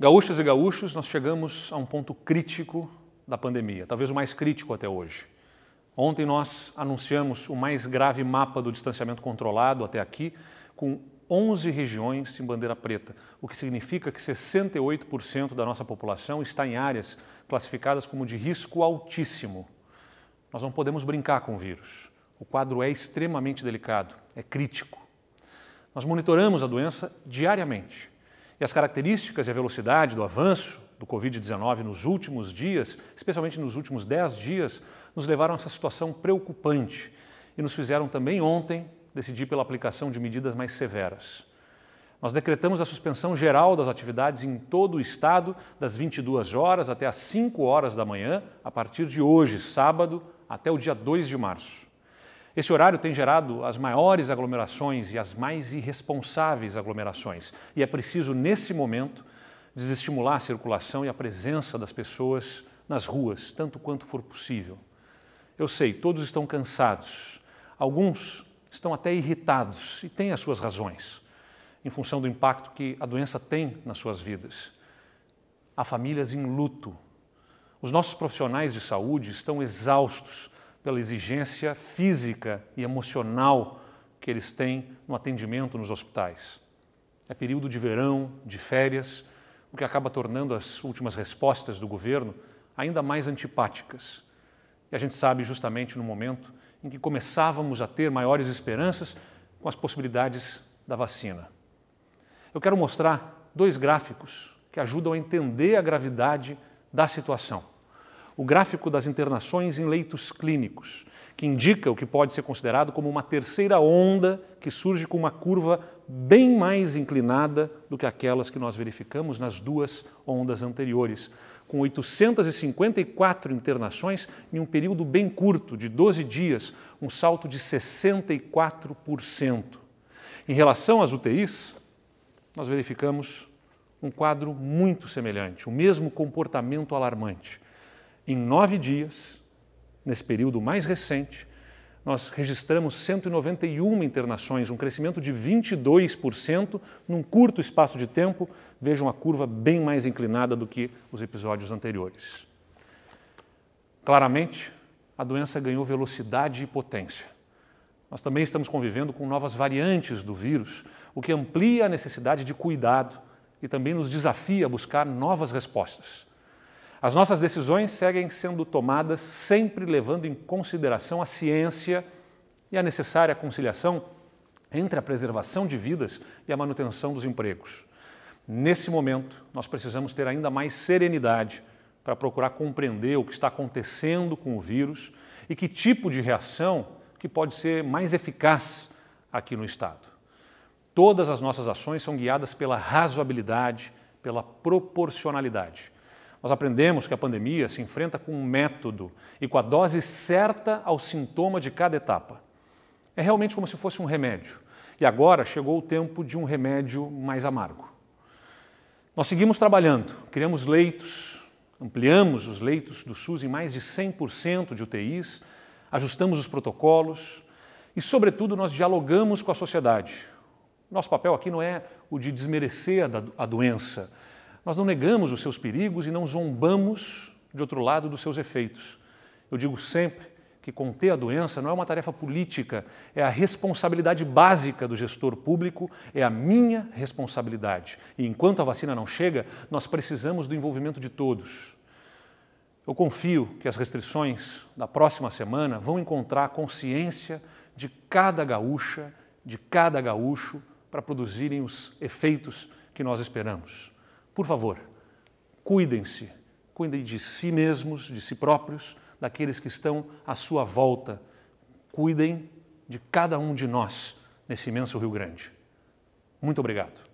Gaúchas e gaúchos, nós chegamos a um ponto crítico da pandemia, talvez o mais crítico até hoje. Ontem nós anunciamos o mais grave mapa do distanciamento controlado até aqui, com 11 regiões em bandeira preta, o que significa que 68% da nossa população está em áreas classificadas como de risco altíssimo. Nós não podemos brincar com o vírus. O quadro é extremamente delicado, é crítico. Nós monitoramos a doença diariamente e as características e a velocidade do avanço do Covid-19 nos últimos dias, especialmente nos últimos 10 dias, nos levaram a essa situação preocupante e nos fizeram também ontem decidir pela aplicação de medidas mais severas. Nós decretamos a suspensão geral das atividades em todo o estado, das 22 horas até as 5 horas da manhã, a partir de hoje, sábado, até o dia 2 de março. Esse horário tem gerado as maiores aglomerações e as mais irresponsáveis aglomerações, e é preciso, nesse momento, desestimular a circulação e a presença das pessoas nas ruas, tanto quanto for possível. Eu sei, todos estão cansados, alguns estão até irritados e têm as suas razões, em função do impacto que a doença tem nas suas vidas. Há famílias em luto. Os nossos profissionais de saúde estão exaustos pela exigência física e emocional que eles têm no atendimento nos hospitais. É período de verão, de férias, o que acaba tornando as últimas respostas do governo ainda mais antipáticas. E a gente sabe justamente no momento em que começávamos a ter maiores esperanças com as possibilidades da vacina. Eu quero mostrar dois gráficos que ajudam a entender a gravidade da situação o gráfico das internações em leitos clínicos, que indica o que pode ser considerado como uma terceira onda que surge com uma curva bem mais inclinada do que aquelas que nós verificamos nas duas ondas anteriores, com 854 internações em um período bem curto, de 12 dias, um salto de 64%. Em relação às UTIs, nós verificamos um quadro muito semelhante, o mesmo comportamento alarmante. Em nove dias, nesse período mais recente, nós registramos 191 internações, um crescimento de 22% num curto espaço de tempo. Vejam a curva bem mais inclinada do que os episódios anteriores. Claramente, a doença ganhou velocidade e potência. Nós também estamos convivendo com novas variantes do vírus, o que amplia a necessidade de cuidado e também nos desafia a buscar novas respostas. As nossas decisões seguem sendo tomadas sempre levando em consideração a ciência e a necessária conciliação entre a preservação de vidas e a manutenção dos empregos. Nesse momento, nós precisamos ter ainda mais serenidade para procurar compreender o que está acontecendo com o vírus e que tipo de reação que pode ser mais eficaz aqui no Estado. Todas as nossas ações são guiadas pela razoabilidade, pela proporcionalidade nós aprendemos que a pandemia se enfrenta com um método e com a dose certa ao sintoma de cada etapa. É realmente como se fosse um remédio. E agora chegou o tempo de um remédio mais amargo. Nós seguimos trabalhando, criamos leitos, ampliamos os leitos do SUS em mais de 100% de UTIs, ajustamos os protocolos e, sobretudo, nós dialogamos com a sociedade. Nosso papel aqui não é o de desmerecer a doença, nós não negamos os seus perigos e não zombamos, de outro lado, dos seus efeitos. Eu digo sempre que conter a doença não é uma tarefa política, é a responsabilidade básica do gestor público, é a minha responsabilidade. E enquanto a vacina não chega, nós precisamos do envolvimento de todos. Eu confio que as restrições da próxima semana vão encontrar a consciência de cada gaúcha, de cada gaúcho, para produzirem os efeitos que nós esperamos. Por favor, cuidem-se, cuidem de si mesmos, de si próprios, daqueles que estão à sua volta. Cuidem de cada um de nós nesse imenso Rio Grande. Muito obrigado.